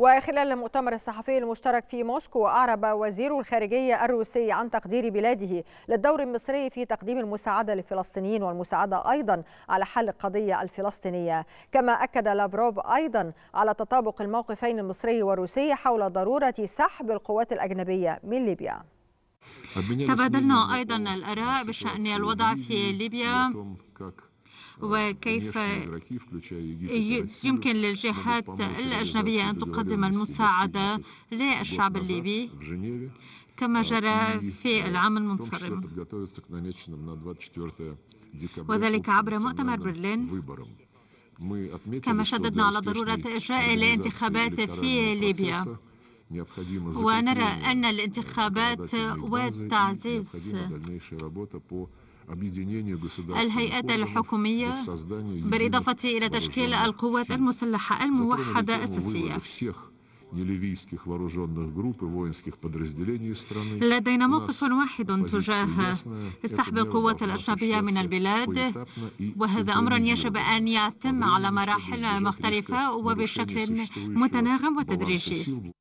وخلال المؤتمر الصحفي المشترك في موسكو أعرب وزير الخارجية الروسي عن تقدير بلاده للدور المصري في تقديم المساعدة للفلسطينيين والمساعدة أيضا على حل القضية الفلسطينية كما أكد لافروف أيضا على تطابق الموقفين المصري والروسي حول ضرورة سحب القوات الأجنبية من ليبيا تبادلنا أيضا الآراء بشأن الوضع في ليبيا وكيف يمكن للجهات الأجنبية أن تقدم المساعدة للشعب الليبي كما جرى في العام المنصرم وذلك عبر مؤتمر برلين كما شددنا على ضرورة إجراء الانتخابات في ليبيا ونرى أن الانتخابات وتعزيز الهيئات الحكومية بالإضافة إلى تشكيل القوات المسلحة الموحدة أساسية لدينا موقف واحد تجاه سحب القوات الأجنبية من البلاد وهذا أمر يجب أن يتم على مراحل مختلفة وبشكل متناغم وتدريجي.